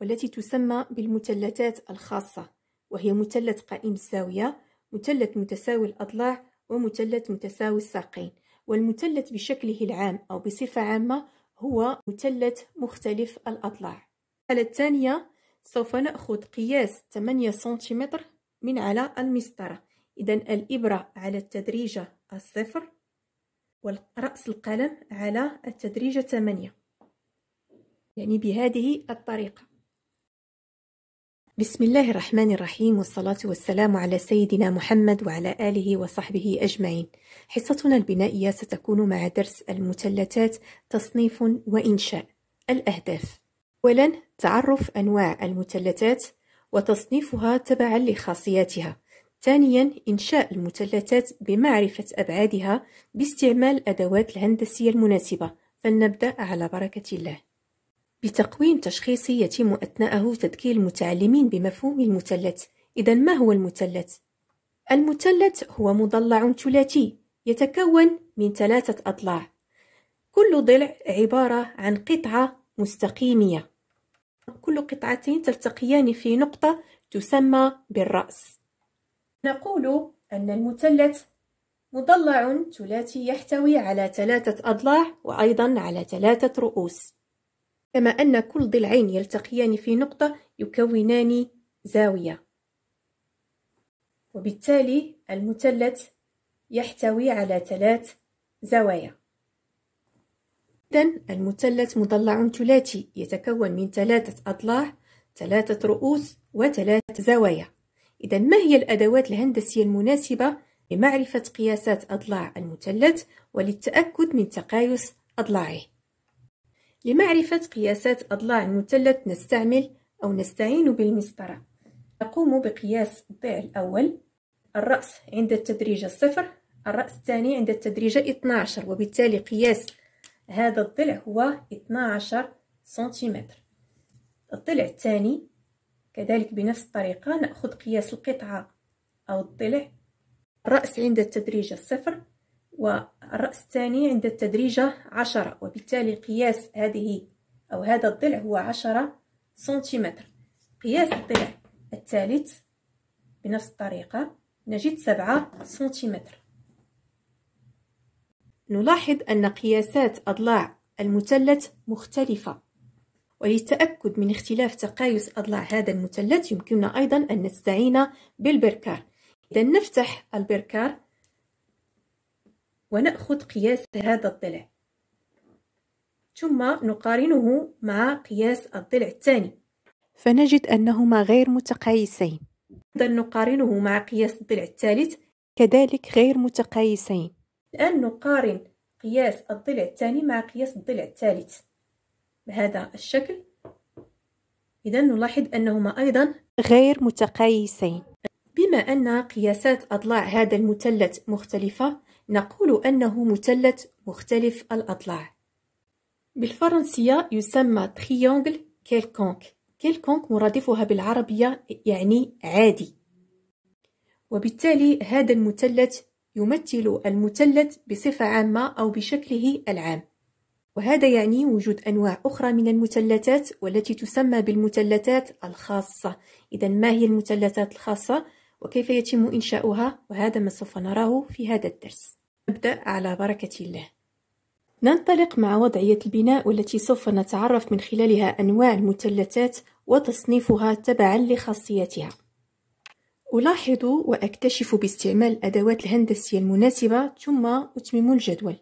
والتي تسمى بالمثلثات الخاصة وهي مثلث قائم الزاوية مثلث متساوي الأضلاع ومثلث متساوي الساقين والمثلث بشكله العام أو بصفة عامة هو مثلث مختلف الأضلاع الحالة الثانية سوف نأخذ قياس 8 سنتيمتر من على المسطرة إذا الإبرة على التدريجة الصفر ورأس القلم على التدريجة 8 يعني بهذه الطريقة بسم الله الرحمن الرحيم والصلاة والسلام على سيدنا محمد وعلى آله وصحبه أجمعين. حصتنا البنائية ستكون مع درس المثلثات تصنيف وإنشاء الأهداف. أولاً تعرف أنواع المثلثات وتصنيفها تبعاً لخاصياتها. ثانياً إنشاء المثلثات بمعرفة أبعادها باستعمال أدوات الهندسية المناسبة. فلنبدأ على بركة الله. بتقويم تشخيصي يتم أثناءه تذكير المتعلمين بمفهوم المثلث إذا ما هو المثلث؟ المثلث هو مضلع ثلاثي يتكون من ثلاثة أضلاع كل ضلع عبارة عن قطعة مستقيمية كل قطعتين تلتقيان في نقطة تسمى بالرأس نقول أن المثلث مضلع ثلاثي يحتوي على ثلاثة أضلاع وأيضا على ثلاثة رؤوس كما أن كل ضلعين يلتقيان في نقطة يكونان زاوية وبالتالي المثلث يحتوي على ثلاث زوايا إذن المثلث مضلع ثلاثي يتكون من ثلاثة أضلاع ثلاثة رؤوس وثلاثة زوايا إذا ما هي الأدوات الهندسية المناسبة لمعرفة قياسات أضلاع المثلث وللتأكد من تقايس أضلاعه؟ لمعرفة قياسات أضلاع المثلث نستعمل أو نستعين بالمسطرة نقوم بقياس الضلع الأول الرأس عند التدريجة صفر الرأس الثاني عند التدريجة 12 وبالتالي قياس هذا الضلع هو 12 سنتيمتر الضلع الثاني كذلك بنفس الطريقة نأخذ قياس القطعة أو الضلع الرأس عند التدريجة صفر والرأس الثاني عند التدريجة عشرة وبالتالي قياس هذه أو هذا الضلع هو عشرة سنتيمتر قياس الضلع الثالث بنفس الطريقة نجد سبعة سنتيمتر نلاحظ أن قياسات أضلاع المثلث مختلفة وللتأكد من اختلاف تقايس أضلاع هذا المثلث يمكننا أيضا أن نستعين بالبركار إذا نفتح البركار ونأخذ قياس هذا الضلع ثم نقارنه مع قياس الضلع الثاني فنجد أنهما غير متقايسين إذا نقارنه مع قياس الضلع الثالث كذلك غير متقايسين الآن نقارن قياس الضلع الثاني مع قياس الضلع الثالث بهذا الشكل إذا نلاحظ أنهما أيضا غير متقايسين بما أن قياسات أضلاع هذا المثلث مختلفة نقول أنه مثلث مختلف الأضلاع بالفرنسية يسمى تريونغل كيلكونك كيلكونك مرادفها بالعربية يعني عادي وبالتالي هذا المثلث يمثل المثلث بصفة عامة أو بشكله العام وهذا يعني وجود أنواع أخرى من المثلثات والتي تسمى بالمثلثات الخاصة إذا ما هي المثلثات الخاصة؟ وكيف يتم إنشاؤها وهذا ما سوف نراه في هذا الدرس نبدأ على بركة الله ننطلق مع وضعية البناء والتي سوف نتعرف من خلالها أنواع المثلثات وتصنيفها تبعا لخاصيتها ألاحظ وأكتشف باستعمال الأدوات الهندسية المناسبة ثم أتمم الجدول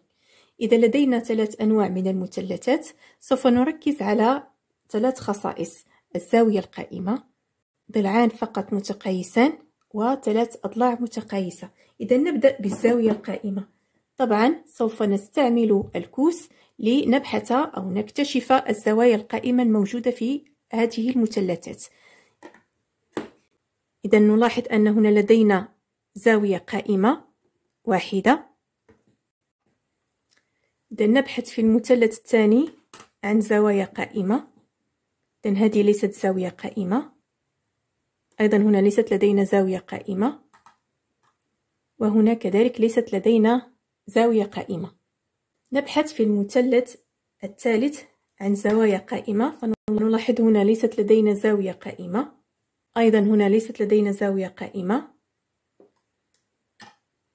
إذا لدينا ثلاث أنواع من المثلثات سوف نركز على ثلاث خصائص الزاوية القائمة ضلعان فقط متقايسان وثلاث أضلاع متقايسة إذا نبدأ بالزاوية القائمة طبعا سوف نستعمل الكوس لنبحث أو نكتشف الزوايا القائمة الموجودة في هذه المثلثات إذا نلاحظ أن هنا لدينا زاوية قائمة واحدة إذا نبحث في المثلث الثاني عن زوايا قائمة إذا هذه ليست زاوية قائمة أيضا هنا ليست لدينا زاوية قائمة وهنا كذلك ليست لدينا زاوية قائمة نبحث في المثلث الثالث عن زوايا قائمة فنلاحظ هنا ليست لدينا زاوية قائمة أيضا هنا ليست لدينا زاوية قائمة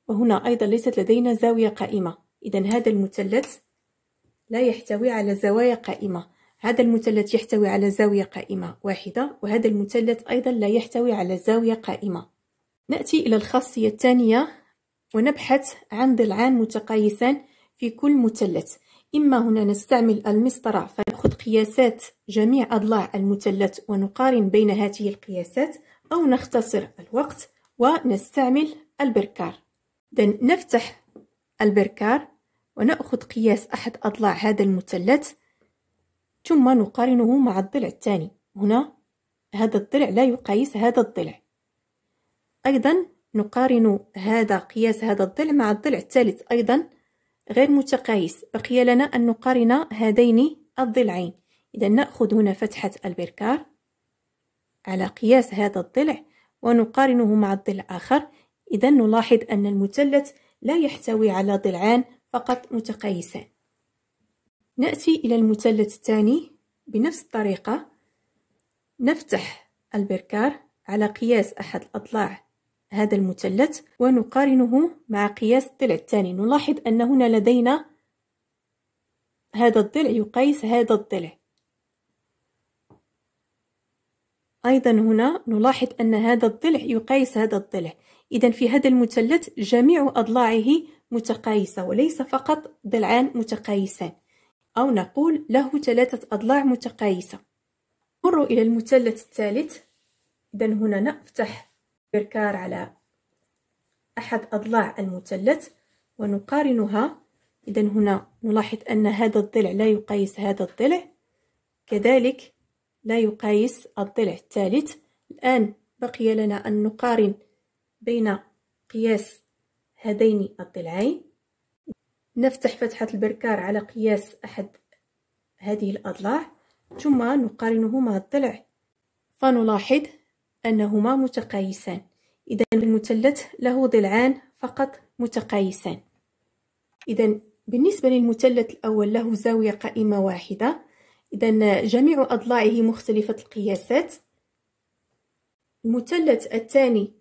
وهنا أيضا ليست لدينا زاوية قائمة إذا هذا المثلث لا يحتوي على زوايا قائمة هذا المثلث يحتوي على زاوية قائمة واحدة وهذا المثلث أيضا لا يحتوي على زاوية قائمة نأتي إلى الخاصية الثانية ونبحث عن ضلعان متقايسان في كل مثلث إما هنا نستعمل المسطرة فنأخذ قياسات جميع أضلاع المثلث ونقارن بين هذه القياسات أو نختصر الوقت ونستعمل البركار نفتح البركار ونأخذ قياس أحد أضلاع هذا المثلث ثم نقارنه مع الضلع الثاني هنا هذا الضلع لا يقايس هذا الضلع أيضا نقارن هذا قياس هذا الضلع مع الضلع الثالث أيضا غير متقايس بقي لنا أن نقارن هذين الضلعين إذا نأخذ هنا فتحة البركار على قياس هذا الضلع ونقارنه مع الضلع الآخر إذا نلاحظ أن المثلث لا يحتوي على ضلعان فقط متقايسان نأتي إلى المثلث الثاني بنفس الطريقة نفتح البركار على قياس أحد الأضلاع هذا المثلث ونقارنه مع قياس الضلع الثاني نلاحظ أن هنا لدينا هذا الضلع يقايس هذا الضلع أيضا هنا نلاحظ أن هذا الضلع يقايس هذا الضلع إذا في هذا المثلث جميع أضلاعه متقايسة وليس فقط ضلعان متقايسان أو نقول له ثلاثة أضلاع متقايسة مروا إلى المثلث الثالث إذا هنا نفتح بركار على أحد أضلاع المثلث ونقارنها إذا هنا نلاحظ أن هذا الضلع لا يقايس هذا الضلع كذلك لا يقايس الضلع الثالث الآن بقي لنا أن نقارن بين قياس هذين الضلعين نفتح فتحة البركار على قياس أحد هذه الأضلاع ثم نقارنه مع الضلع فنلاحظ أنهما متقايسان إذا المثلث له ضلعان فقط متقايسان إذا بالنسبة للمثلث الأول له زاوية قائمة واحدة إذا جميع أضلاعه مختلفة القياسات المثلث الثاني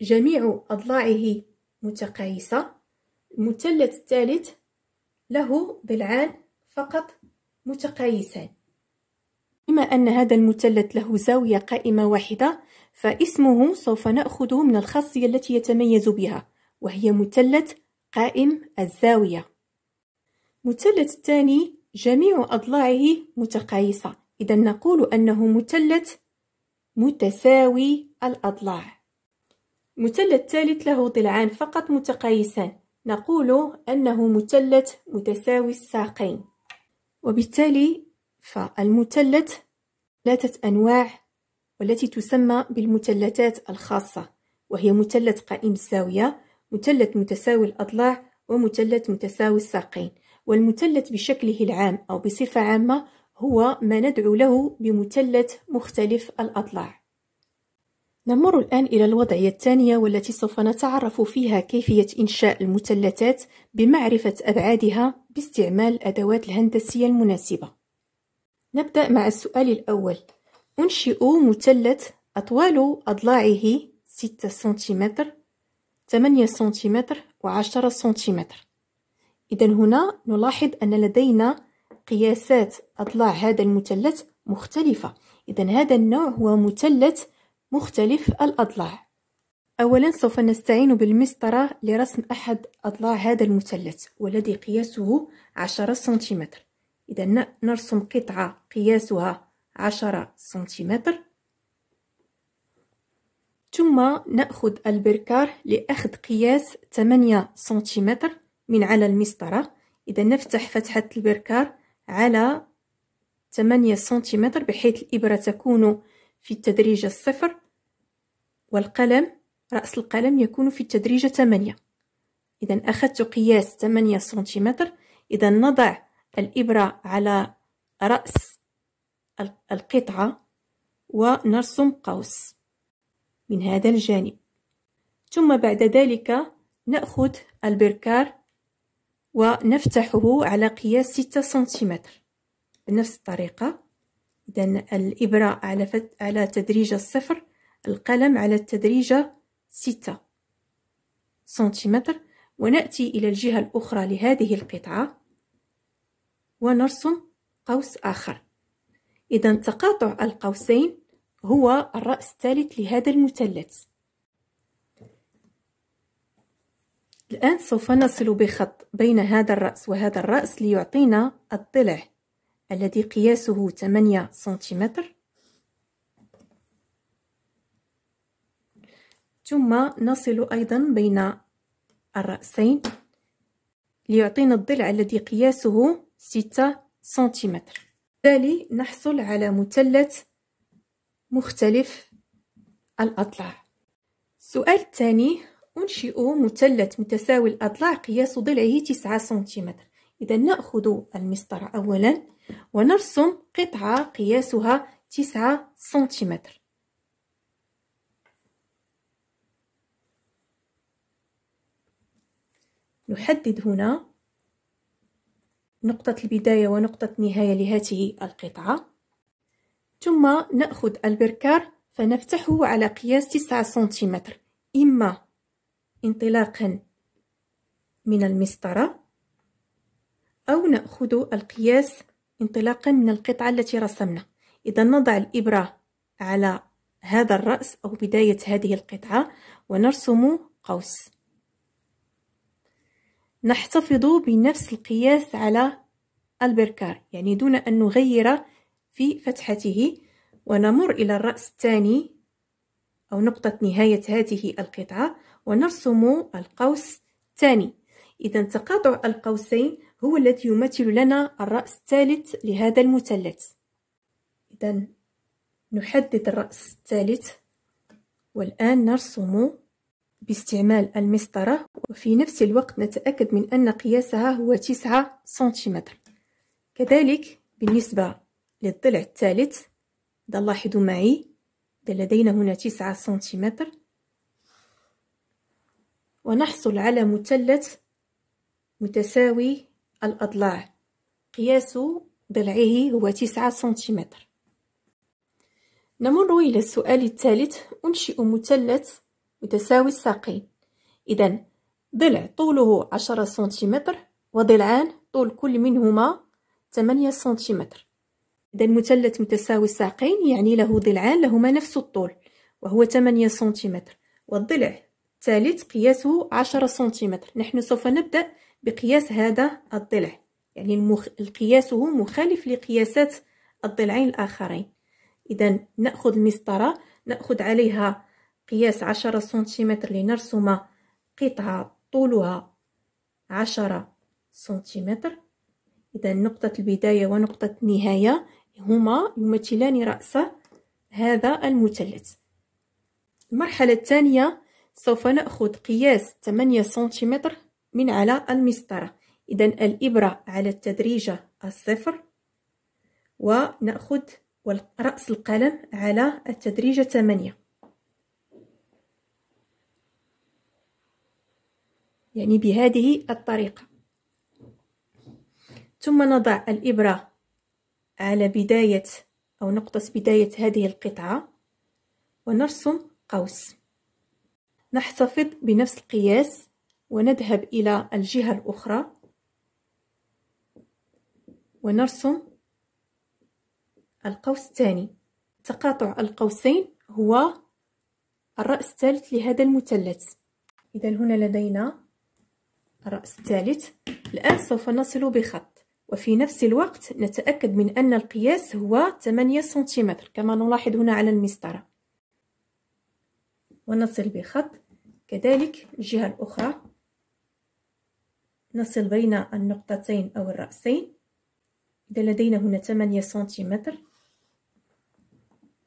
جميع أضلاعه متقايسة المثلث الثالث له ضلعان فقط متقايسان بما أن هذا المثلث له زاوية قائمة واحدة فاسمه سوف نأخذه من الخاصية التي يتميز بها وهي مثلث قائم الزاوية المثلث الثاني جميع أضلاعه متقايسة إذا نقول أنه مثلث متساوي الأضلاع المثلث الثالث له ضلعان فقط متقايسان نقول أنه مثلث متساوي الساقين وبالتالي فالمثلث ثلاثة أنواع والتي تسمى بالمثلثات الخاصة وهي مثلث قائم الزاوية مثلث متساوي الأضلاع ومثلث متساوي الساقين والمثلث بشكله العام أو بصفة عامة هو ما ندعو له بمثلث مختلف الأضلاع نمر الآن إلى الوضعية الثانية والتي سوف نتعرف فيها كيفية إنشاء المثلثات بمعرفة أبعادها باستعمال الأدوات الهندسية المناسبة. نبدأ مع السؤال الأول. أنشئ مثلث أطوال أضلاعه 6 سنتيمتر 8 سنتيمتر و10 سنتيمتر. إذا هنا نلاحظ أن لدينا قياسات أضلاع هذا المثلث مختلفة. إذا هذا النوع هو مثلث مختلف الأضلاع أولا سوف نستعين بالمسطرة لرسم أحد أضلاع هذا المثلث والذي قياسه عشرة سنتيمتر إذا نرسم قطعة قياسها عشرة سنتيمتر ثم نأخذ البركار لأخذ قياس 8 سنتيمتر من على المسطرة إذا نفتح فتحة البركار على 8 سنتيمتر بحيث الإبرة تكون في التدريج الصفر والقلم رأس القلم يكون في التدريجة 8 إذا أخذت قياس 8 سنتيمتر إذا نضع الإبرة على رأس القطعة ونرسم قوس من هذا الجانب ثم بعد ذلك نأخذ البركار ونفتحه على قياس 6 سنتيمتر بنفس الطريقة إذا الإبرة على, على تدريج الصفر القلم على التدريجة ستة سنتيمتر ونأتي إلى الجهة الأخرى لهذه القطعة ونرسم قوس آخر إذا تقاطع القوسين هو الرأس الثالث لهذا المثلث الآن سوف نصل بخط بين هذا الرأس وهذا الرأس ليعطينا الضلع الذي قياسه 8 سنتيمتر ثم نصل أيضا بين الرأسين ليعطينا الضلع الذي قياسه 6 سنتيمتر بالتالي نحصل على مثلث مختلف الأضلاع السؤال الثاني أنشئ مثلث متساوي الأضلاع قياس ضلعه 9 سنتيمتر إذا نأخذ المسطرة أولا ونرسم قطعة قياسها 9 سنتيمتر نحدد هنا نقطة البداية ونقطة النهاية لهذه القطعة ثم نأخذ البركار فنفتحه على قياس 9 سنتيمتر إما انطلاقا من المسطرة أو نأخذ القياس انطلاقا من القطعة التي رسمنا إذا نضع الإبرة على هذا الرأس أو بداية هذه القطعة ونرسم قوس نحتفظ بنفس القياس على البركار يعني دون أن نغير في فتحته ونمر إلى الرأس الثاني أو نقطة نهاية هذه القطعة ونرسم القوس الثاني إذا تقاطع القوسين هو الذي يمثل لنا الرأس الثالث لهذا المثلث إذا نحدد الرأس الثالث والآن نرسم باستعمال المسطرة وفي نفس الوقت نتأكد من أن قياسها هو 9 سنتيمتر كذلك بالنسبة للضلع الثالث لاحظوا معي لدينا هنا 9 سنتيمتر ونحصل على مثلث متساوي الأضلاع قياس ضلعه هو 9 سنتيمتر نمر إلى السؤال الثالث أنشئ مثلث متساوي الساقين إذا ضلع طوله عشرة سنتيمتر وضلعان طول كل منهما ثمانية سنتيمتر إذا مثلث متساوي الساقين يعني له ضلعان لهما نفس الطول وهو 8 سنتيمتر والضلع الثالث قياسه 10 سنتيمتر نحن سوف نبدأ بقياس هذا الضلع يعني المخ... قياسه مخالف لقياسات الضلعين الآخرين إذا نأخذ المسطرة نأخذ عليها قياس عشرة سنتيمتر لنرسم قطعة طولها عشرة سنتيمتر إذا نقطة البداية ونقطة النهاية هما يمثلان رأس هذا المثلث المرحلة الثانية سوف نأخذ قياس 8 سنتيمتر من على المسطرة إذا الإبرة على التدريجة الصفر ونأخذ رأس القلم على التدريجة 8 يعني بهذه الطريقة ثم نضع الإبرة على بداية أو نقطة بداية هذه القطعة ونرسم قوس نحتفظ بنفس القياس ونذهب إلى الجهة الأخرى ونرسم القوس الثاني تقاطع القوسين هو الرأس الثالث لهذا المثلث إذا هنا لدينا الرأس الثالث الآن سوف نصل بخط وفي نفس الوقت نتأكد من أن القياس هو 8 سنتيمتر كما نلاحظ هنا على المسطرة ونصل بخط كذلك الجهة الأخرى نصل بين النقطتين أو الرأسين إذا لدينا هنا 8 سنتيمتر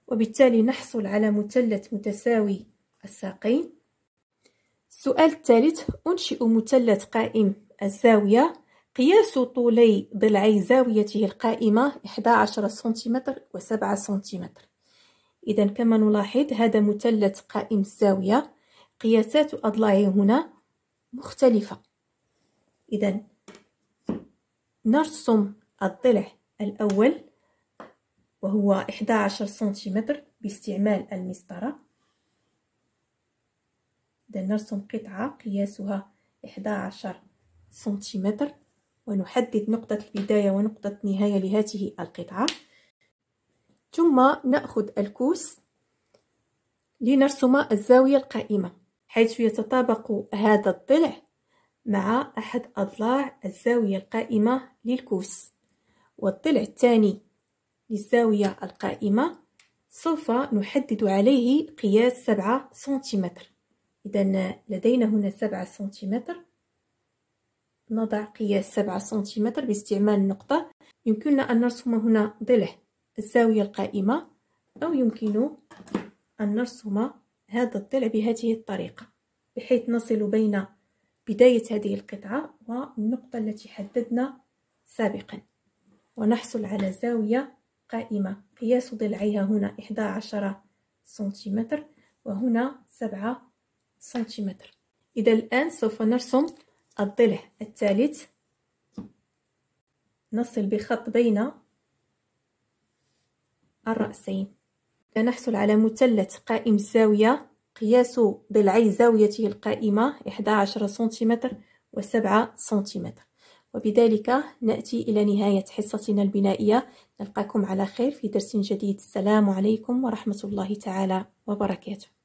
وبالتالي نحصل على مثلث متساوي الساقين السؤال الثالث أنشئ مثلث قائم الزاوية قياس طولي ضلعي زاويته القائمة 11 سنتيمتر و7 سنتيمتر إذا كما نلاحظ هذا مثلث قائم الزاوية قياسات أضلاعه هنا مختلفة إذا نرسم الضلع الأول وهو 11 سنتيمتر باستعمال المسطرة نرسم قطعة قياسها 11 سنتيمتر ونحدد نقطة البداية ونقطة النهاية لهذه القطعة ثم نأخذ الكوس لنرسم الزاوية القائمة حيث يتطابق هذا الضلع مع أحد أضلاع الزاوية القائمة للكوس والضلع الثاني للزاوية القائمة سوف نحدد عليه قياس سبعة سنتيمتر إذا لدينا هنا سبعة سنتيمتر نضع قياس سبعة سنتيمتر باستعمال النقطة يمكننا أن نرسم هنا ضلع الزاوية القائمة أو يمكن أن نرسم هذا الضلع بهذه الطريقة بحيث نصل بين بداية هذه القطعة والنقطة التي حددنا سابقا ونحصل على زاوية قائمة قياس ضلعيها هنا 11 سنتيمتر وهنا 7 سنتيمتر إذا الآن سوف نرسم الضلع الثالث نصل بخط بين الرأسين نحصل على مثلث قائم الزاوية قياس ضلعي زاويته القائمة 11 سنتيمتر و7 سنتيمتر وبذلك نأتي إلى نهاية حصتنا البنائية نلقاكم على خير في درس جديد السلام عليكم ورحمة الله تعالى وبركاته